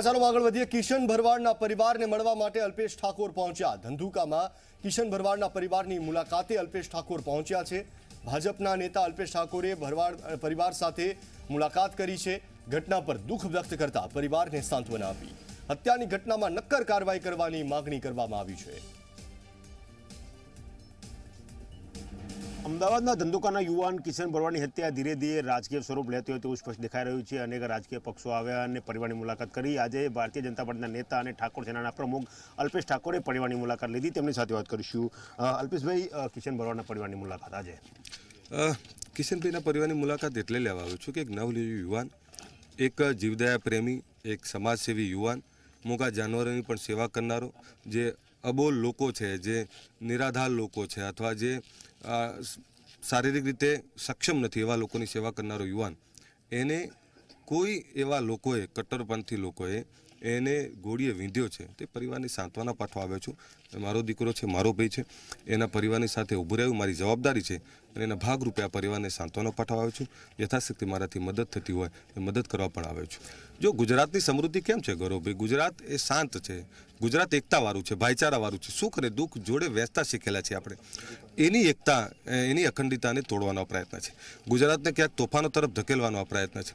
સમાચારોમાં આગળ વધીએ કિશન ભરવાડના પરિવારને મળવા માટે અલ્પેશ ઠાકોર પહોંચ્યા ધંધુકામાં કિશન ભરવાડના પરિવારની મુલાકાતે અલ્પેશ ઠાકોર પહોંચ્યા છે ભાજપના નેતા અલ્પેશ ઠાકોરે ભરવાડ પરિવાર સાથે મુલાકાત કરી છે ઘટના પર દુઃખ વ્યક્ત કરતા પરિવારને સાંત્વના આપી હત્યાની ઘટનામાં નક્કર કાર્યવાહી કરવાની માગણી કરવામાં આવી છે અમદાવાદના ધંધુકાના યુવાન કિશન બરવાની હત્યા ધીરે ધીરે રાજકીય સ્વરૂપ લેતી હોય તેવું સ્પષ્ટ દેખાઈ રહ્યું છે અનેક રાજકીય પક્ષો આવ્યા અને પરિવારની મુલાકાત કરી આજે ભારતીય જનતા પાર્ટીના નેતા અને ઠાકોર સેનાના પ્રમુખ અલ્પેશ ઠાકોરે પરિવારની મુલાકાત લીધી તેમની સાથે વાત કરીશું અલ્પેશભાઈ કિશન બરવાના પરિવારની મુલાકાત આજે કિશનભાઈના પરિવારની મુલાકાત એટલે લેવા આવ્યો છું કે એક નવલિયુ યુવાન એક જીવદયા પ્રેમી એક સમાજસેવી યુવાન મૂગા જાનવરોની પણ સેવા કરનારો જે અબોલ લોકો છે જે નિરાધાર લોકો છે અથવા જે શારીરિક રીતે સક્ષમ નથી એવા લોકોની સેવા કરનારો યુવાન એને કોઈ એવા લોકોએ કટ્ટરપંથી લોકોએ એને ગોળીએ વીંધ્યો છે તે પરિવારની સાંત્વના પાઠવા આવ્યો છું મારો દીકરો છે મારો ભાઈ છે એના પરિવારની સાથે ઊભું રહેવું મારી જવાબદારી છે અને એના ભાગરૂપે આ પરિવારને સાંત્વના પાઠવા આવ્યો છું યથાશક્તિ મારાથી મદદ થતી હોય એ મદદ કરવા પણ આવ્યો છું જો ગુજરાતની સમૃદ્ધિ કેમ છે ગૌરવભાઈ ગુજરાત એ શાંત છે ગુજરાત એકતાવાળું છે ભાઈચારાવાળું છે સુખ અને દુઃખ જોડે વહેંચતા શીખેલા છે આપણે એની એકતા એની અખંડિતાને તોડવાનો પ્રયત્ન છે ગુજરાતને ક્યાંક તોફાનો તરફ ધકેલવાનો પ્રયત્ન છે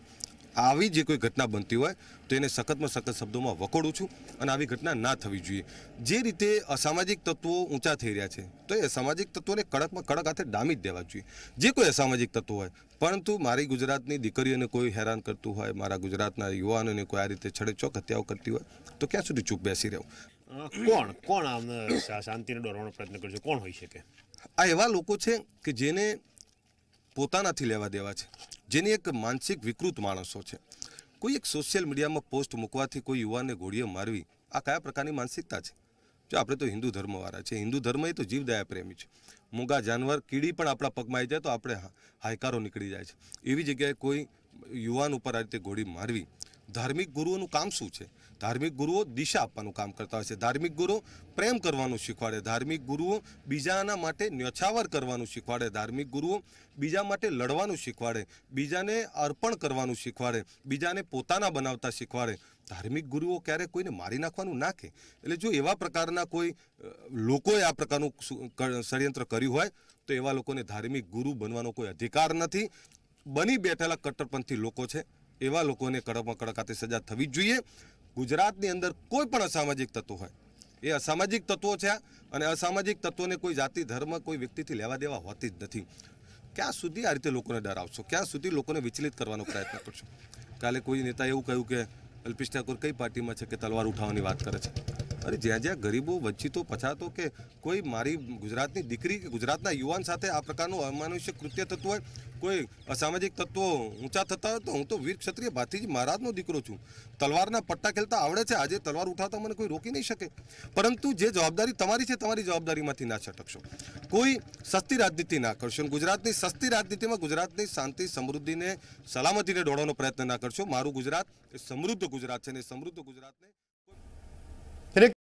આવી જે કોઈ ઘટના બનતી હોય તો એને સખતમાં સખત શબ્દોમાં વકોડું છું અને આવી ઘટના ના થવી જોઈએ જે રીતે અસામાજિક તત્વો ઊંચા થઈ રહ્યા છે તો એ અસામાજિક તત્વોને કડકમાં કડક હાથે ડામી જ દેવા જોઈએ જે કોઈ અસામાજિક તત્વો હોય પરંતુ મારી ગુજરાતની દીકરીઓને કોઈ હેરાન કરતું હોય મારા ગુજરાતના યુવાનોને કોઈ આ રીતે છડેચોક હત્યાઓ કરતી હોય તો ક્યાં સુધી ચૂપ બેસી રહેવું કોણ કોણ આમ શાંતિને દોરવાનો પ્રયત્ન કરશે કોણ હોઈ શકે આ એવા લોકો છે કે જેને પોતાનાથી લેવા દેવા છે જેની એક માનસિક વિકૃત માણસો છે કોઈ એક સોશિયલ મીડિયામાં પોસ્ટ મૂકવાથી કોઈ યુવાને ગોળીઓ મારવી આ કયા પ્રકારની માનસિકતા છે જો આપણે તો હિન્દુ ધર્મવાળા છે હિન્દુ ધર્મ એ તો જીવદયા પ્રેમી છે મૂંગા જાનવર કીડી પણ આપણા પગમાં આવી જાય તો આપણે હાયકારો નીકળી જાય છે એવી જગ્યાએ કોઈ યુવાન ઉપર આ રીતે ગોળી મારવી ધાર્મિક ગુરુઓનું કામ શું છે ધાર્મિક ગુરુઓ દિશા આપવાનું કામ કરતા હોય છે ધાર્મિક ગુરુઓ પ્રેમ કરવાનું શીખવાડે ધાર્મિક ગુરુઓ બીજાના માટે ન્યોછાવર કરવાનું શીખવાડે ધાર્મિક ગુરુઓ બીજા માટે લડવાનું શીખવાડે બીજાને અર્પણ કરવાનું શીખવાડે બીજાને પોતાના બનાવતા શીખવાડે ધાર્મિક ગુરુઓ ક્યારેય કોઈને મારી નાખવાનું નાખે એટલે જો એવા પ્રકારના કોઈ લોકોએ આ પ્રકારનું ષડયંત્ર કર્યું હોય તો એવા લોકોને ધાર્મિક ગુરુ બનવાનો કોઈ અધિકાર નથી બની બેઠેલા કટ્ટરપંથી લોકો છે એવા લોકોને કડકમાં કડક કડકાતી સજા થવી જ જોઈએ ગુજરાતની અંદર કોઈ પણ અસામાજિક તત્વો હોય એ અસામાજિક તત્વો છે અને અસામાજિક તત્વોને કોઈ જાતિ ધર્મ કોઈ વ્યક્તિથી લેવા દેવા હોતી જ નથી ક્યાં સુધી આ રીતે લોકોને ડરાવશો ક્યાં સુધી લોકોને વિચલિત કરવાનો પ્રયત્ન કરશો કાલે કોઈ નેતા એવું કહ્યું કે અલ્પેશ ઠાકોર કઈ પાર્ટીમાં છે કે તલવાર ઉઠાવવાની વાત કરે છે અરે જ્યાં જ્યાં ગરીબો વંચિતો પછાતો કે કોઈ મારી ગુજરાતની દીકરી કે ગુજરાતના યુવાન સાથે આ પ્રકારનું અમાનુષ્ય કૃત્ય થતું હોય કોઈ અસામાજિક તત્વો ઊંચા થતા હોય તો હું તો વીર ક્ષત્રિય ભાતીજી મહારાજનો દીકરો છું તલવારના પટ્ટા ખેલતા આવડે છે આજે તલવાર ઉઠાવતા મને કોઈ રોકી નહીં શકે પરંતુ જે જવાબદારી તમારી છે તમારી જવાબદારીમાંથી ના છટકશો કોઈ સસ્તી રાજનીતિ ના કરશો ગુજરાતની સસ્તી રાજનીતિમાં ગુજરાતની શાંતિ સમૃદ્ધિને સલામતીને દોડવાનો પ્રયત્ન ના કરશો મારું ગુજરાત એ સમૃદ્ધ ગુજરાત છે અને સમૃદ્ધ ગુજરાતને